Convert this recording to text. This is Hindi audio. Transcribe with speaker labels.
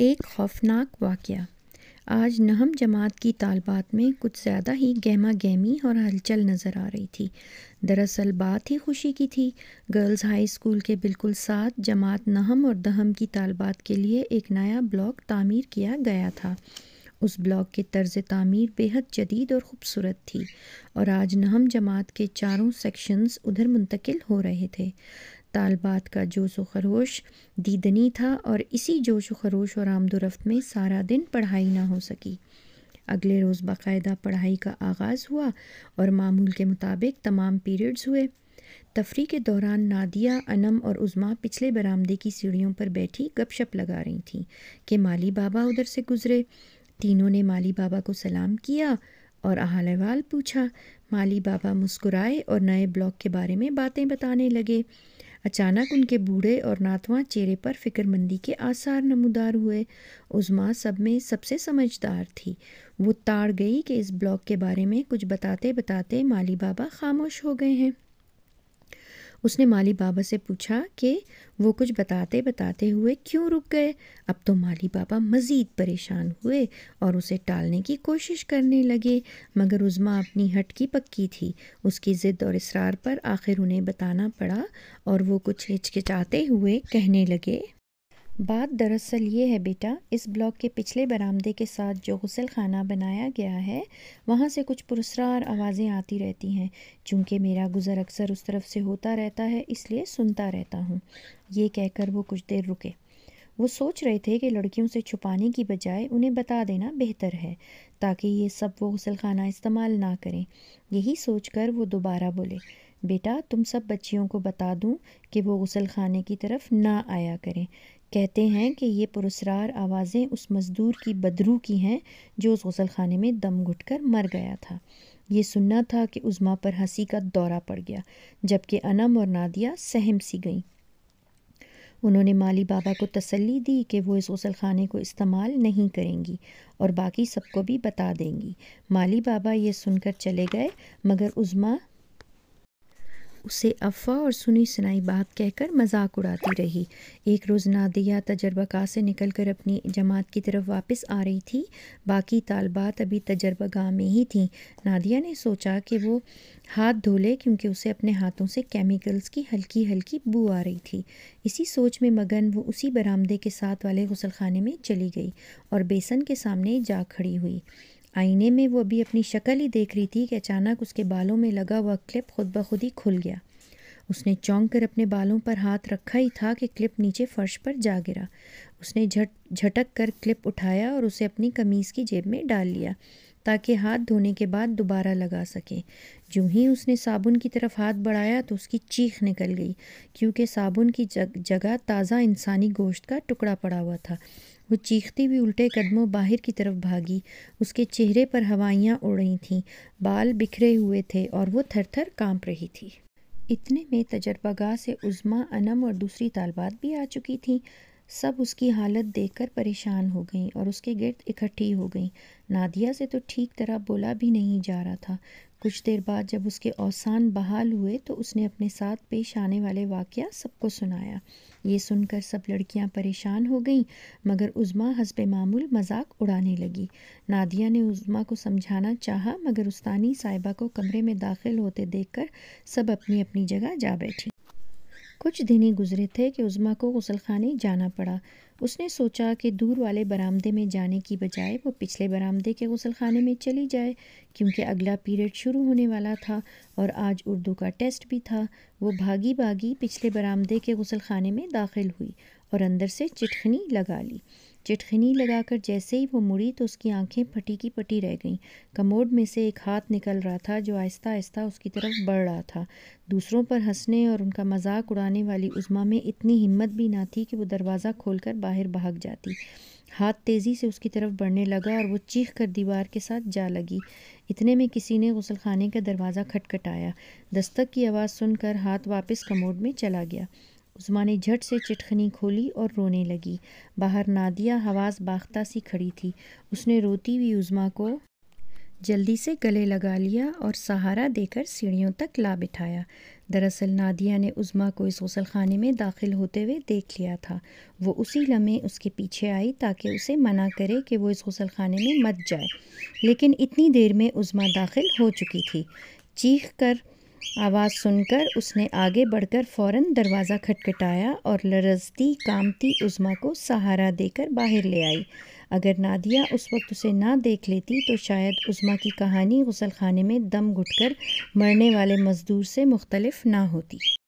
Speaker 1: एक खौफनाक वाक़ आज नहम जमात की तालबात में कुछ ज़्यादा ही गहमा गहमी और हलचल नज़र आ रही थी दरअसल बात ही खुशी की थी गर्ल्स हाई स्कूल के बिल्कुल साथ जमात नहम और दहम की तालबात के लिए एक नया ब्लॉक तामीर किया गया था उस ब्लॉक के तर्ज तामीर बेहद जदीद और ख़ूबसूरत थी और आज नहम जमात के चारों सेक्शंस उधर मुंतकिल हो रहे थे तालबात का जोश व खरोश दीदनी था और इसी जोश व खरोश और आमदोरफ्त में सारा दिन पढ़ाई ना हो सकी अगले रोज़ बाकायदा पढ़ाई का आगाज़ हुआ और मामूल के मुताबिक तमाम पीरियड्स हुए तफरी के दौरान नादिया अनम और उज़मा पिछले बरामदे की सीढ़ियों पर बैठी गपशप लगा रही थीं कि माली बाबा उधर से गुज़रे तीनों ने माली बाबा को सलाम किया और अहाल अहवाल पूछा माली बाबा मुस्कुराए और नए ब्लॉक के बारे में बातें बताने लगे अचानक उनके बूढ़े और नातवा चेहरे पर फिक्रमंदी के आसार नमदार हुए उजमा सब में सबसे समझदार थी वो ताड़ गई कि इस ब्लॉग के बारे में कुछ बताते बताते माली बाबा खामोश हो गए हैं उसने माली बाबा से पूछा कि वो कुछ बताते बताते हुए क्यों रुक गए अब तो माली बाबा मज़ीद परेशान हुए और उसे टालने की कोशिश करने लगे मगर उज़मा अपनी हट की पक्की थी उसकी ज़िद्द और इसरार पर आखिर उन्हें बताना पड़ा और वो कुछ हिचकिचाते हुए कहने लगे बात दरअसल ये है बेटा इस ब्लॉक के पिछले बरामदे के साथ जो गसल खाना बनाया गया है वहाँ से कुछ पुरस्ार आवाज़ें आती रहती हैं चूँकि मेरा गुज़र अक्सर उस तरफ से होता रहता है इसलिए सुनता रहता हूँ ये कहकर वो कुछ देर रुके वो सोच रहे थे कि लड़कियों से छुपाने की बजाय उन्हें बता देना बेहतर है ताकि ये सब वो गसल खाना इस्तेमाल ना करें यही सोच कर वो दोबारा बोले बेटा तुम सब बच्चियों को बता दूं कि वो गसल खाने की तरफ ना आया करें कहते हैं कि ये पुरस्ार आवाज़ें उस मज़दूर की बदरू की हैं जो उस गसल खाने में दम घुट मर गया था ये सुनना था कि उज़मा पर हंसी का दौरा पड़ गया जबकि अनम और नादिया सहम सी गईं उन्होंने माली बाबा को तसल्ली दी कि वो इस गसल खाने को इस्तेमाल नहीं करेंगी और बाकी सबको भी बता देंगी माली बाबा ये सुनकर चले गए मगर उज़मा उसे अफवाह और सुनी सुनाई बात कहकर मजाक उड़ाती रही एक रोज़ नादिया गाह से निकल कर अपनी जमात की तरफ वापस आ रही थी बाकी तालबात अभी तजर्बागा में ही थीं नादिया ने सोचा कि वो हाथ धो ले क्योंकि उसे अपने हाथों से केमिकल्स की हल्की हल्की बू आ रही थी इसी सोच में मगन वो उसी बरामदे के साथ वाले गसलखाने में चली गई और बेसन के सामने जा खड़ी हुई आईने में वो अभी अपनी शक्ल ही देख रही थी कि अचानक उसके बालों में लगा हुआ क्लिप खुद ब खुद ही खुल गया उसने चौंक कर अपने बालों पर हाथ रखा ही था कि क्लिप नीचे फर्श पर जा गिरा उसने झट झटक कर क्लिप उठाया और उसे अपनी कमीज़ की जेब में डाल लिया ताकि हाथ धोने के बाद दोबारा लगा सके जो ही उसने साबुन की तरफ हाथ बढ़ाया तो उसकी चीख निकल गई क्योंकि साबुन की जग जगह ताज़ा इंसानी गोश्त का टुकड़ा पड़ा हुआ था वो चीखती हुई उल्टे कदमों बाहर की तरफ भागी उसके चेहरे पर हवाइयाँ उड़ रही थीं बाल बिखरे हुए थे और वो थर थर काँप रही थी इतने में तजर्बागा से उज़मा अनम और दूसरी तालबात भी आ चुकी थीं सब उसकी हालत देखकर परेशान हो गईं और उसके गिर्द इकट्ठी हो गईं नादिया से तो ठीक तरह बोला भी नहीं जा रहा था कुछ देर बाद जब उसके औसान बहाल हुए तो उसने अपने साथ पेश आने वाले वाक़ सबको सुनाया ये सुनकर सब लड़कियां परेशान हो गईं मगर उज़मा हसब मामूल मजाक उड़ाने लगी नादिया ने उज़मा को समझाना चाहा मगर उस्तानी साहिबा को कमरे में दाखिल होते देखकर सब अपनी अपनी जगह जा बैठी कुछ दिन ही गुजरे थे कि उज़मा को गसलखाने जाना पड़ा उसने सोचा कि दूर वाले बरामदे में जाने की बजाय वो पिछले बरामदे के गसलखाने में चली जाए क्योंकि अगला पीरियड शुरू होने वाला था और आज उर्दू का टेस्ट भी था वो भागी भागी पिछले बरामदे के गसलखाने में दाखिल हुई और अंदर से चिटखनी लगा ली चिटखनी लगाकर जैसे ही वो मुड़ी तो उसकी आंखें फटी की पटी रह गईं कमोड में से एक हाथ निकल रहा था जो आहिस्ता आहिस्ता उसकी तरफ बढ़ रहा था दूसरों पर हंसने और उनका मजाक उड़ाने वाली उज़मा में इतनी हिम्मत भी ना थी कि वो दरवाज़ा खोलकर बाहर भाग जाती हाथ तेज़ी से उसकी तरफ बढ़ने लगा और वो चीख कर दीवार के साथ जा लगी इतने में किसी ने गुसलखाने का दरवाज़ा खटखटाया दस्तक की आवाज़ सुनकर हाथ वापस कमोड में चला गया उस्मा ने झट से चिटखनी खोली और रोने लगी बाहर नादिया हवास बाख्ता सी खड़ी थी उसने रोती हुई उज़मा को जल्दी से गले लगा लिया और सहारा देकर सीढ़ियों तक ला बिठाया दरअसल नादिया ने उज़मा को इस गसल खाने में दाखिल होते हुए देख लिया था वो उसी लम्हे उसके पीछे आई ताकि उसे मना करे कि वो इस गसल खाने में मत जाए लेकिन इतनी देर में उज़मा दाखिल हो चुकी थी चीख कर आवाज़ सुनकर उसने आगे बढ़कर फौरन दरवाज़ा खटखटाया और लरजती कामती उज़मा को सहारा देकर बाहर ले आई अगर नादिया उस वक्त उसे ना देख लेती तो शायद उज़मा की कहानी गुसलखाने में दम घुटकर मरने वाले मज़दूर से मुख्तलफ ना होती